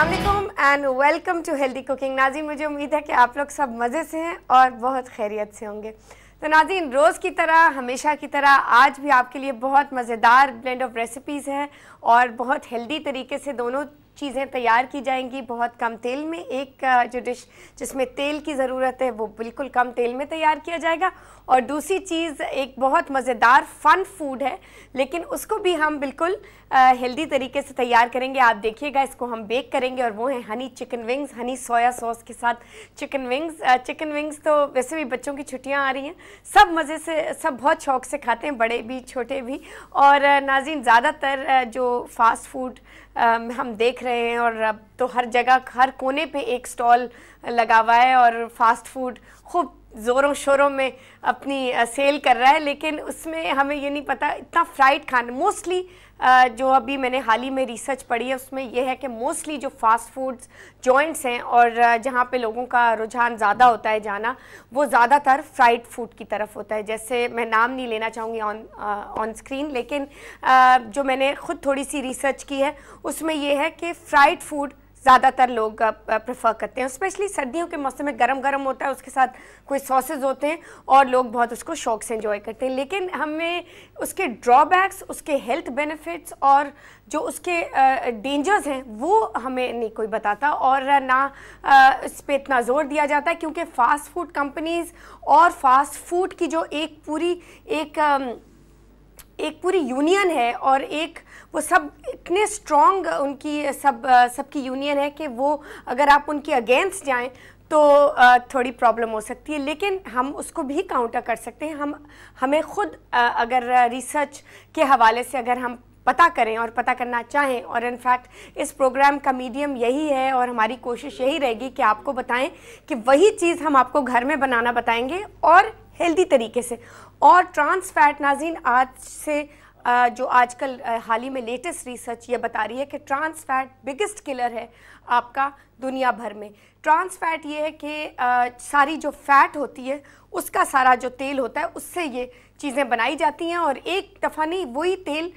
अल्लाम and welcome to healthy cooking नाजी मुझे उम्मीद है कि आप लोग सब मज़े से हैं और बहुत खैरियत से होंगे तो नाजीन रोज़ की तरह हमेशा की तरह आज भी आपके लिए बहुत मज़ेदार ब्लेंड ऑफ रेसिपीज़ हैं और बहुत हेल्दी तरीके से दोनों चीज़ें तैयार की जाएंगी बहुत कम तेल में एक जो डिश जिसमें तेल की ज़रूरत है वो बिल्कुल कम तेल में तैयार किया जाएगा और दूसरी चीज़ एक बहुत मज़ेदार फ़न फूड है लेकिन उसको भी हम बिल्कुल हेल्दी तरीके से तैयार करेंगे आप देखिएगा इसको हम बेक करेंगे और वो है honey chicken wings honey soya sauce के साथ चिकन विंग्स चिकन विंग्स तो वैसे भी बच्चों की छुट्टियाँ आ रही हैं सब मज़े से सब बहुत शौक से खाते हैं बड़े भी छोटे भी और नाजिन ज़्यादातर जो फास्ट फूड हम देख रहे हैं और अब तो हर जगह हर कोने पे एक स्टॉल लगा हुआ है और फास्ट फूड खूब ज़ोरों शोरों में अपनी सेल कर रहा है लेकिन उसमें हमें ये नहीं पता इतना फ्राइड खाना मोस्टली जो अभी मैंने हाल ही में रिसर्च पढ़ी है उसमें यह है कि मोस्टली जो फास्ट फूड्स जॉइंट्स हैं और जहाँ पे लोगों का रुझान ज़्यादा होता है जाना वो ज़्यादातर फ्राइड फूड की तरफ होता है जैसे मैं नाम नहीं लेना चाहूँगी ऑन ऑन स्क्रीन लेकिन आ, जो मैंने खुद थोड़ी सी रिसर्च की है उसमें यह है कि फ़्राइड फूड ज़्यादातर लोग प्रेफर करते हैं स्पेशली सर्दियों के मौसम में गर्म गर्म होता है उसके साथ कोई सॉसेज होते हैं और लोग बहुत उसको शौक से इन्जॉय करते हैं लेकिन हमें उसके ड्रॉबैक्स उसके हेल्थ बेनिफिट्स और जो उसके डेंजर्स हैं वो हमें नहीं कोई बताता और ना इस पर इतना ज़ोर दिया जाता है क्योंकि फ़ास्ट फूड कंपनीज़ और फ़ास्ट फूड की जो एक पूरी एक एक पूरी यूनियन है और एक वो सब इतने स्ट्रॉन्ग उनकी सब सबकी यूनियन है कि वो अगर आप उनके अगेंस्ट जाएं तो थोड़ी प्रॉब्लम हो सकती है लेकिन हम उसको भी काउंटर कर सकते हैं हम हमें खुद अगर रिसर्च के हवाले से अगर हम पता करें और पता करना चाहें और इनफैक्ट इस प्रोग्राम का मीडियम यही है और हमारी कोशिश यही रहेगी कि आपको बताएं कि वही चीज़ हम आपको घर में बनाना बताएंगे और हेल्दी तरीके से और ट्रांस फैट नाजीन आज से जो आजकल हाल ही में लेटेस्ट रिसर्च ये बता रही है कि ट्रांस फैट बिगेस्ट किलर है आपका दुनिया भर में ट्रांस फैट ये है कि सारी जो फैट होती है उसका सारा जो तेल होता है उससे ये चीज़ें बनाई जाती हैं और एक दफ़ा नहीं वही तेल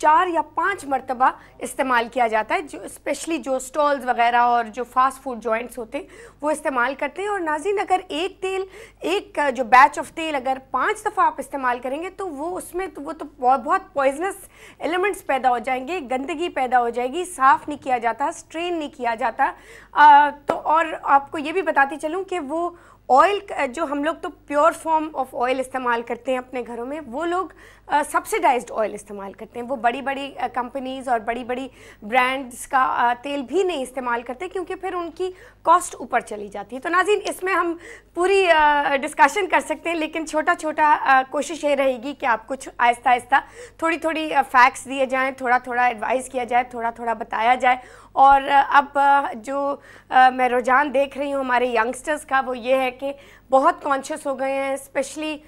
चार या पाँच मरतबा इस्तेमाल किया जाता है जो स्पेशली जो स्टॉल्स वगैरह और जो फास्ट फूड जॉइंट्स होते हैं वो इस्तेमाल करते हैं और नाजिन अगर एक तेल एक जो बैच ऑफ तेल अगर पाँच दफ़ा आप इस्तेमाल करेंगे तो वो उसमें तो वो तो बहुत बहुत पॉइजनस एलिमेंट्स पैदा हो जाएंगे गंदगी पैदा हो जाएगी साफ़ नहीं किया जाता स्ट्रेन नहीं किया जाता आ, तो और आपको ये भी बताती चलूँ कि वो ऑयल जो हम लोग तो प्योर फॉर्म ऑफ ऑयल इस्तेमाल करते हैं अपने घरों में वो लोग सब्सिडाइज्ड ऑयल इस्तेमाल करते हैं वो बड़ी बड़ी कंपनीज़ और बड़ी बड़ी ब्रांड्स का तेल भी नहीं इस्तेमाल करते क्योंकि फिर उनकी कॉस्ट ऊपर चली जाती है तो नाजिन इसमें हम पूरी डिस्कशन कर सकते हैं लेकिन छोटा छोटा कोशिश ये रहेगी कि आप कुछ आहिस्ता आहिस्ता थोड़ी थोड़ी फैक्ट्स दिए जाएँ थोड़ा थोड़ा एडवाइस किया जाए थोड़ा थोड़ा बताया जाए और अब जो मैं रुझान देख रही हूँ हमारे यंगस्टर्स का वो ये है कि बहुत कॉन्शियस हो गए हैं स्पेशली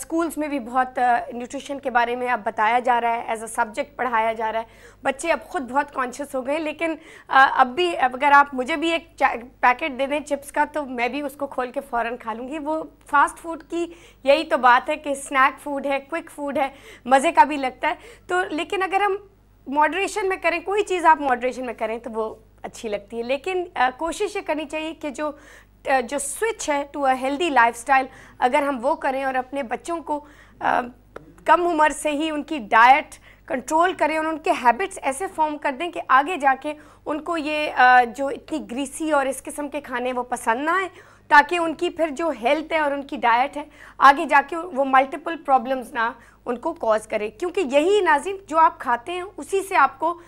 स्कूल्स में भी बहुत न्यूट्रिशन के बारे में अब बताया जा रहा है एज अ सब्जेक्ट पढ़ाया जा रहा है बच्चे अब खुद बहुत कॉन्शियस हो गए हैं लेकिन अब भी अगर आप मुझे भी एक पैकेट दे दें चिप्स का तो मैं भी उसको खोल के फ़ौर खा लूँगी वो फास्ट फूड की यही तो बात है कि स्नैक फूड है क्विक फूड है मज़े का भी लगता है तो लेकिन अगर हम मॉडरेशन में करें कोई चीज़ आप मॉडरेशन में करें तो वो अच्छी लगती है लेकिन कोशिश ये करनी चाहिए कि जो जो स्विच है टू अ हेल्दी लाइफस्टाइल अगर हम वो करें और अपने बच्चों को आ, कम उम्र से ही उनकी डाइट कंट्रोल करें और उनके हैबिट्स ऐसे फॉर्म कर दें कि आगे जाके उनको ये आ, जो इतनी ग्रीसी और इस किस्म के खाने वो पसंद ना आए ताकि उनकी फिर जो हेल्थ है और उनकी डाइट है आगे जाके वो मल्टीपल प्रॉब्लम्स ना उनको कॉज करे क्योंकि यही नाजिम जो आप खाते हैं उसी से आपको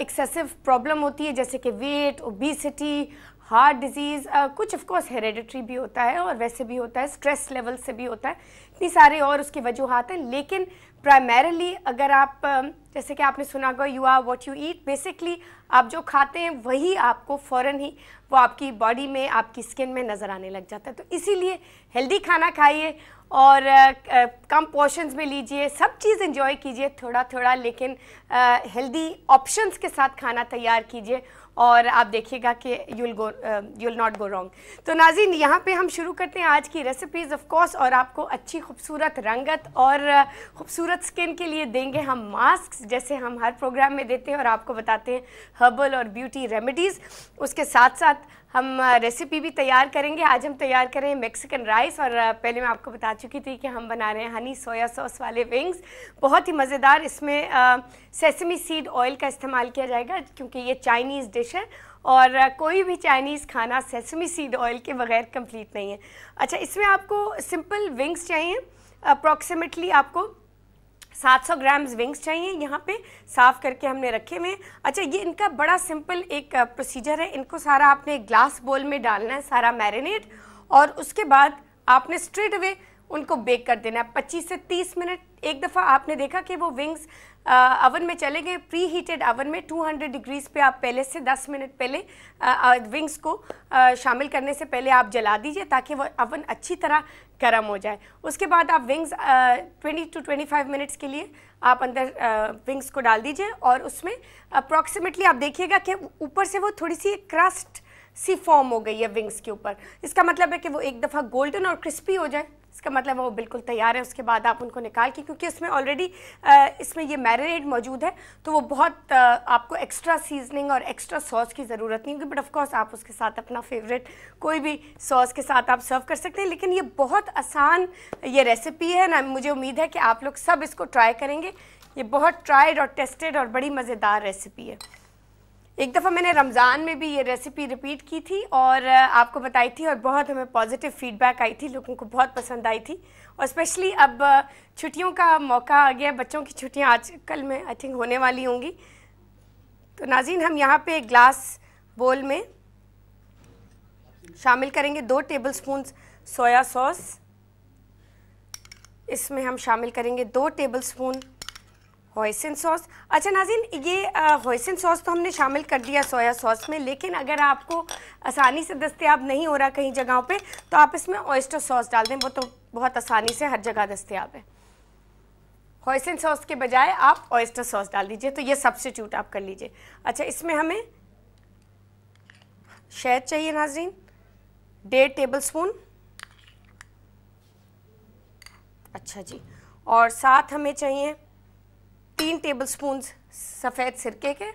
एक्सेसिव प्रॉब्लम होती है जैसे कि वेट ओबेसिटी हार्ट डिजीज़ कुछ ऑफ कोर्स हेरेडिटरी भी होता है और वैसे भी होता है स्ट्रेस लेवल से भी होता है इतनी सारे और उसकी वजूहत हैं लेकिन प्राइमरली अगर आप जैसे कि आपने सुना होगा you are what you eat basically आप जो खाते हैं वही आपको फ़ौर ही वो आपकी बॉडी में आपकी स्किन में नज़र आने लग जाता है तो इसीलिए हेल्दी खाना खाइए और आ, कम पोर्शन में लीजिए सब चीज़ इन्जॉय कीजिए थोड़ा थोड़ा लेकिन हेल्दी ऑप्शंस के साथ खाना तैयार कीजिए और आप देखिएगा कि you'll go you'll not go wrong तो नाजिन यहाँ पे हम शुरू करते हैं आज की रेसिपीज़ ऑफ कोर्स और आपको अच्छी खूबसूरत रंगत और uh, खूबसूरत स्किन के लिए देंगे हम मास्क जैसे हम हर प्रोग्राम में देते हैं और आपको बताते हैं हर्बल और ब्यूटी रेमेडीज़ उसके साथ साथ हम रेसिपी भी तैयार करेंगे आज हम तैयार कर रहे हैं मेक्सिकन राइस और पहले मैं आपको बता चुकी थी कि हम बना रहे हैं हनी सोया सॉस वाले विंग्स बहुत ही मज़ेदार इसमें सेसमी सीड ऑयल का इस्तेमाल किया जाएगा क्योंकि ये चाइनीज़ डिश है और कोई भी चाइनीज़ खाना सेसमी सीड ऑयल के बगैर कम्प्लीट नहीं है अच्छा इसमें आपको सिंपल विंग्स चाहिए अप्रॉक्सीमेटली आपको 700 ग्राम्स विंग्स चाहिए यहाँ पे साफ़ करके हमने रखे हुए हैं अच्छा ये इनका बड़ा सिंपल एक प्रोसीजर है इनको सारा आपने ग्लास बोल में डालना है सारा मैरिनेट और उसके बाद आपने स्ट्रेट अवे उनको बेक कर देना है 25 से 30 मिनट एक दफ़ा आपने देखा कि वो विंग्स अवन में चले गए प्री हीटेड अवन में 200 डिग्रीज पे आप पहले से 10 मिनट पहले आ, आ, विंग्स को आ, शामिल करने से पहले आप जला दीजिए ताकि वो अवन अच्छी तरह गर्म हो जाए उसके बाद आप wings twenty two twenty five minutes के लिए आप अंदर विंग्स को डाल दीजिए और उसमें अप्रॉक्सीमेटली आप देखिएगा कि ऊपर से वो थोड़ी सी क्रस्ट सी फॉर्म हो गई है विंग्स के ऊपर इसका मतलब है कि वो एक दफ़ा गोल्डन और क्रिस्पी हो जाए इसका मतलब वो बिल्कुल तैयार है उसके बाद आप उनको निकाल के क्योंकि उसमें ऑलरेडी इसमें ये मैरिनेट मौजूद है तो वो बहुत आ, आपको एक्स्ट्रा सीजनिंग और एक्स्ट्रा सॉस की ज़रूरत नहीं होगी बट ऑफकोर्स आप उसके साथ अपना फेवरेट कोई भी सॉस के साथ आप सर्व कर सकते हैं लेकिन ये बहुत आसान ये रेसिपी है ना मुझे उम्मीद है कि आप लोग सब इसको ट्राई करेंगे ये बहुत ट्राइड और टेस्टेड और बड़ी मज़ेदार रेसिपी है एक दफ़ा मैंने रमज़ान में भी ये रेसिपी रिपीट की थी और आपको बताई थी और बहुत हमें पॉजिटिव फीडबैक आई थी लोगों को बहुत पसंद आई थी और स्पेशली अब छुट्टियों का मौका आ गया बच्चों की छुट्टियां कल में आई थिंक होने वाली होंगी तो नाजीन हम यहाँ पे ग्लास बोल में शामिल करेंगे दो टेबल स्पून सोया सॉस इसमें हम शामिल करेंगे दो टेबल स्पून हॉयसन सॉस अच्छा नाजिन ये हॉयसन सॉस तो हमने शामिल कर दिया सोया सॉस में लेकिन अगर आपको आसानी से दस्तियाब नहीं हो रहा कहीं जगहों पे तो आप इसमें ऑयस्टर सॉस डाल दें वो तो बहुत आसानी से हर जगह दस्तियाब है हॉयसन सॉस के बजाय आप ऑयस्टर सॉस डाल दीजिए तो ये सब्सिट्यूट आप कर लीजिए अच्छा इसमें हमें शहद चाहिए नाजिन डेढ़ टेबल स्पून अच्छा जी और साथ हमें चाहिए तीन टेबलस्पून सफ़ेद सिरके के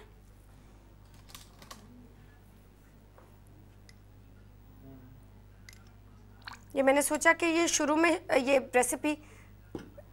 ये मैंने सोचा कि ये शुरू में ये रेसिपी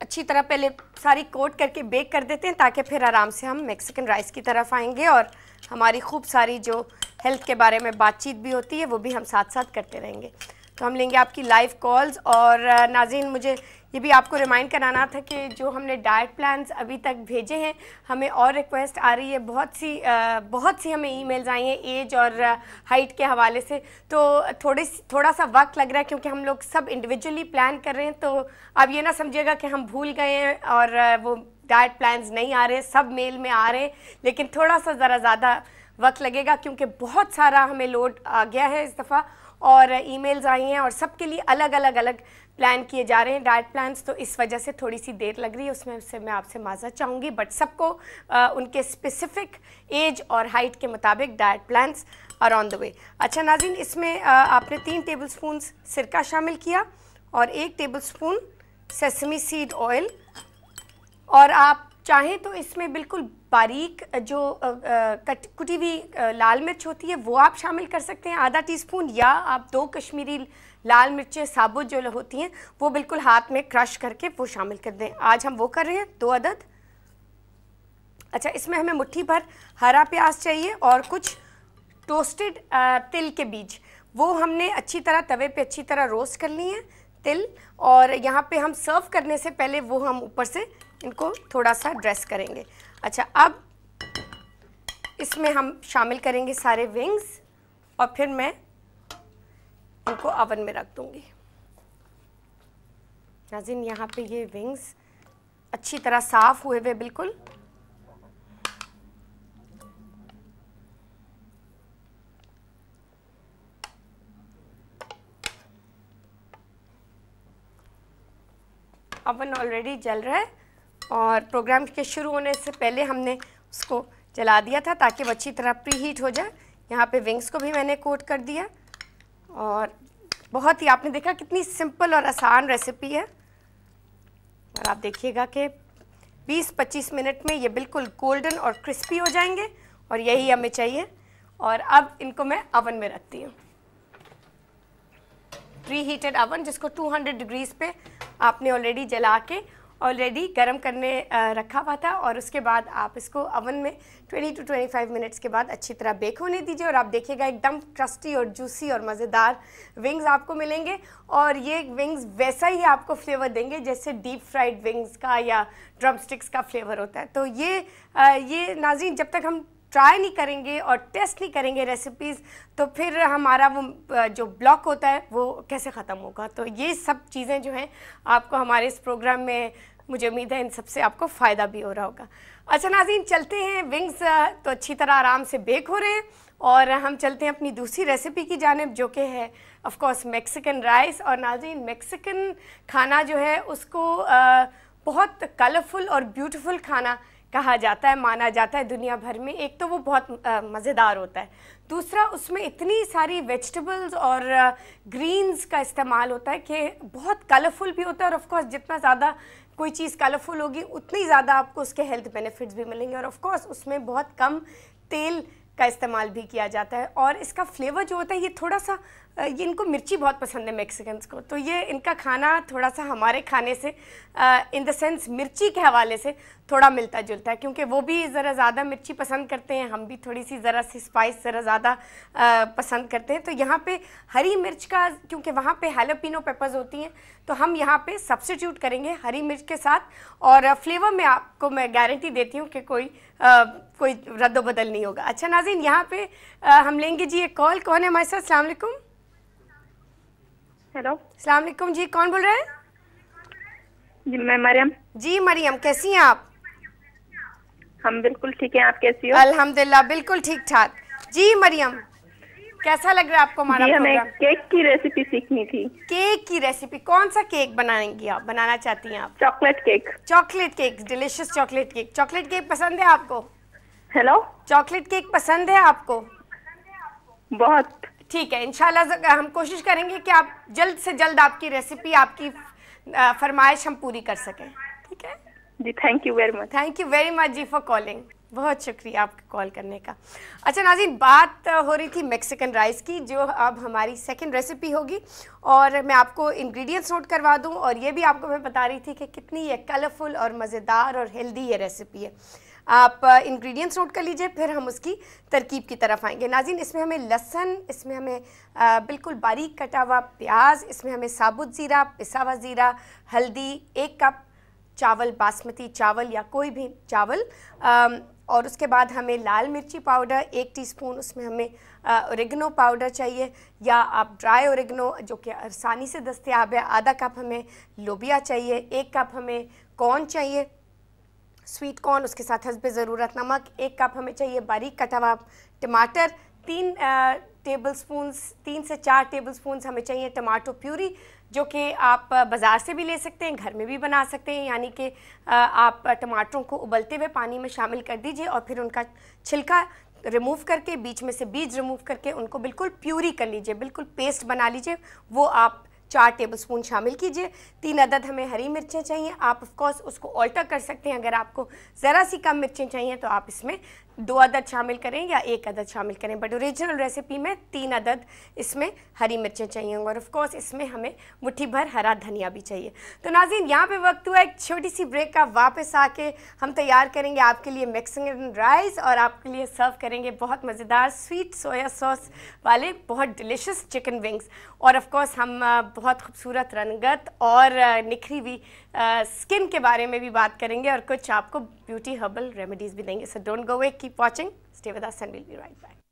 अच्छी तरह पहले सारी कोट करके बेक कर देते हैं ताकि फिर आराम से हम मैक्सिकन राइस की तरफ आएंगे और हमारी खूब सारी जो हेल्थ के बारे में बातचीत भी होती है वो भी हम साथ साथ करते रहेंगे तो हम लेंगे आपकी लाइव कॉल्स और नाजीन मुझे ये भी आपको रिमाइंड कराना था कि जो हमने डाइट प्लान्स अभी तक भेजे हैं हमें और रिक्वेस्ट आ रही है बहुत सी आ, बहुत सी हमें ईमेल्स आई हैं एज और हाइट के हवाले से तो थोड़े थोड़ा सा वक्त लग रहा है क्योंकि हम लोग सब इंडिविजुअली प्लान कर रहे हैं तो आप ये ना समझिएगा कि हम भूल गए हैं और वो डाइट प्लान्स नहीं आ रहे सब मेल में आ रहे हैं लेकिन थोड़ा सा ज़रा ज़्यादा वक्त लगेगा क्योंकि बहुत सारा हमें लोड आ गया है इस दफ़ा और ईमेल्स आई हैं और सबके लिए अलग अलग अलग प्लान किए जा रहे हैं डाइट प्लान्स तो इस वजह से थोड़ी सी देर लग रही है उसमें से मैं आपसे माजा चाहूँगी बट सबको उनके स्पेसिफिक एज और हाइट के मुताबिक diet plans are on the way अच्छा नाजिन इसमें आपने तीन टेबल स्पून सिरका शामिल किया और एक tablespoon sesame seed oil और आप चाहें तो इसमें बिल्कुल बारीक जो कट कुटी हुई लाल मिर्च होती है वो आप शामिल कर सकते हैं आधा टीस्पून या आप दो कश्मीरी लाल मिर्चें साबुत जो होती हैं वो बिल्कुल हाथ में क्रश करके वो शामिल कर दें आज हम वो कर रहे हैं दो अदद अच्छा इसमें हमें मुट्ठी भर हरा प्याज चाहिए और कुछ टोस्टेड तिल के बीज वो हमने अच्छी तरह तवे पे अच्छी तरह रोस्ट कर लिए हैं तिल और यहाँ पे हम सर्व करने से पहले वो हम ऊपर से इनको थोड़ा सा ड्रेस करेंगे अच्छा अब इसमें हम शामिल करेंगे सारे विंग्स और फिर मैं इनको अवन में रख दूंगी नाजिन यहाँ पे ये विंग्स अच्छी तरह साफ़ हुए हुए बिल्कुल अवन ऑलरेडी जल रहा है और प्रोग्राम के शुरू होने से पहले हमने उसको जला दिया था ताकि वो अच्छी तरह प्री हीट हो जाए यहाँ पे विंग्स को भी मैंने कोट कर दिया और बहुत ही आपने देखा कितनी सिंपल और आसान रेसिपी है और आप देखिएगा कि 20-25 मिनट में ये बिल्कुल गोल्डन और क्रिस्पी हो जाएंगे और यही हमें चाहिए और अब इनको मैं अवन में रखती हूँ प्री हीटेड अवन जिसको 200 डिग्रीज पे आपने ऑलरेडी जला के ऑलरेडी गर्म करने रखा हुआ था और उसके बाद आप इसको अवन में 20 टू 25 मिनट्स के बाद अच्छी तरह बेक होने दीजिए और आप देखिएगा एकदम क्रस्टी और जूसी और मज़ेदार विंग्स आपको मिलेंगे और ये विंग्स वैसा ही आपको फ्लेवर देंगे जैसे डीप फ्राइड विंग्स का या स्टिक्स का फ्लेवर होता है तो ये ये नाजी जब तक हम ट्राई नहीं करेंगे और टेस्ट नहीं करेंगे रेसिपीज़ तो फिर हमारा वो जो ब्लॉक होता है वो कैसे ख़त्म होगा तो ये सब चीज़ें जो हैं आपको हमारे इस प्रोग्राम में मुझे उम्मीद है इन सबसे आपको फ़ायदा भी हो रहा होगा अच्छा नाजीन चलते हैं विंग्स तो अच्छी तरह आराम से बेक हो रहे हैं और हम चलते हैं अपनी दूसरी रेसिपी की जानब जो कि है ऑफ़ कोर्स मेक्सिकन राइस और नाजीन मेक्सिकन खाना जो है उसको आ, बहुत कलरफुल और ब्यूटीफुल खाना कहा जाता है माना जाता है दुनिया भर में एक तो वो बहुत मज़ेदार होता है दूसरा उसमें इतनी सारी वेजिटेबल्स और ग्रीन्स का इस्तेमाल होता है कि बहुत कलरफुल भी होता है और ऑफ़कोर्स जितना ज़्यादा कोई चीज़ कलरफुल होगी उतनी ज़्यादा आपको उसके हेल्थ बेनिफिट्स भी मिलेंगे और ऑफ़कोर्स उसमें बहुत कम तेल का इस्तेमाल भी किया जाता है और इसका फ्लेवर जो होता है ये थोड़ा सा ये इनको मिर्ची बहुत पसंद है मैक्सिकन्स को तो ये इनका खाना थोड़ा सा हमारे खाने से इन द सेंस मिर्ची के हवाले से थोड़ा मिलता जुलता है क्योंकि वो भी ज़रा ज़्यादा मिर्ची पसंद करते हैं हम भी थोड़ी सी ज़रा सी स्पाइस ज़रा ज़्यादा पसंद करते हैं तो यहाँ पे हरी मिर्च का क्योंकि वहाँ पे हेलोपिनो पेपर्स होती हैं तो हम यहाँ पे सब्सिट्यूट करेंगे हरी मिर्च के साथ और फ्लेवर में आपको मैं गारंटी देती हूँ कि कोई आ, कोई रद्द बदल नहीं होगा अच्छा नाजिन यहाँ पर हम लेंगे जी एक कॉल कौन है हमारे साथ अलैक्म हेलो सलामकुम जी कौन बोल रहे हैं जी मैं मरियम जी मरियम कैसी हैं आप हम बिल्कुल ठीक हैं आप कैसी हो अल्हम्दुलिल्लाह बिल्कुल ठीक ठाक जी मरियम कैसा लग रहा है आपको हमारा हमें केक की रेसिपी सीखनी थी केक की रेसिपी कौन सा केक बनाएंगी आप बनाना चाहती हैं आप chocolate cake chocolate cake delicious chocolate cake chocolate cake पसंद है आपको हेलो चॉकलेट केक पसंद है आपको बहुत ठीक है इनशाला हम कोशिश करेंगे कि आप जल्द से जल्द आपकी रेसिपी आपकी फरमाइश हम पूरी कर सकें ठीक है जी thank you very much thank you very much जी फॉर कॉलिंग बहुत शुक्रिया आपके कॉल करने का अच्छा नाजिन बात हो रही थी मैक्सिकन राइस की जो अब हमारी सेकंड रेसिपी होगी और मैं आपको इंग्रेडिएंट्स नोट करवा दूं और ये भी आपको मैं बता रही थी कि कितनी ये कलरफुल और मज़ेदार और हेल्दी ये रेसिपी है आप इंग्रेडिएंट्स नोट कर लीजिए फिर हम उसकी तरकीब की तरफ आएंगे नाजिन इसमें हमें लहसन इसमें हमें आ, बिल्कुल बारीक कटा हुआ प्याज इसमें हमें साबुत ज़ीरा पिसा हुआ ज़ीरा हल्दी एक कप चावल बासमती चावल या कोई भी चावल आ, और उसके बाद हमें लाल मिर्ची पाउडर एक टीस्पून उसमें हमें ओरिगनो पाउडर चाहिए या आप ड्राई ओरिगनो जो कि आसानी से दस्तियाब है आधा कप हमें लोबिया चाहिए एक कप हमें कॉर्न चाहिए स्वीट कॉर्न उसके साथ हंसबे ज़रूरत नमक एक कप हमें चाहिए बारीक कटा हुआ टमाटर तीन टेबल स्पून्स तीन से चार टेबल स्पून्स हमें चाहिए टमाटो प्यूरी जो कि आप बाज़ार से भी ले सकते हैं घर में भी बना सकते हैं यानी कि आप टमाटरों को उबलते हुए पानी में शामिल कर दीजिए और फिर उनका छिलका रिमूव करके बीच में से बीज रिमूव करके उनको बिल्कुल प्यूरी कर लीजिए बिल्कुल पेस्ट बना लीजिए वो आप चार टेबलस्पून शामिल कीजिए तीन अदद हमें हरी मिर्चें चाहिए आप ऑफकोर्स उसको ऑल्टर कर सकते हैं अगर आपको ज़रा सी कम मिर्चें चाहिए तो आप इसमें दो अदद शामिल करें या एक अदद शामिल करें बट ओरिजिनल रेसिपी में तीन अदद इसमें हरी मिर्चें चाहिए होंगी और ऑफ़ इसमें हमें मुट्ठी भर हरा धनिया भी चाहिए तो नाजीन यहाँ पे वक्त हुआ एक छोटी सी ब्रेक का वापस आके हम तैयार करेंगे आपके लिए मिक्सिंग राइस और आपके लिए सर्व करेंगे बहुत मज़ेदार स्वीट सोया सॉस वाले बहुत डिलिशस चिकन विंग्स और ऑफ़ कोर्स हम बहुत खूबसूरत रंगत और निखरी हुई स्किन के बारे में भी बात करेंगे और कुछ आपको ब्यूटी हर्बल रेमेडीज़ भी देंगे so don't go away keep watching stay with us and will be right back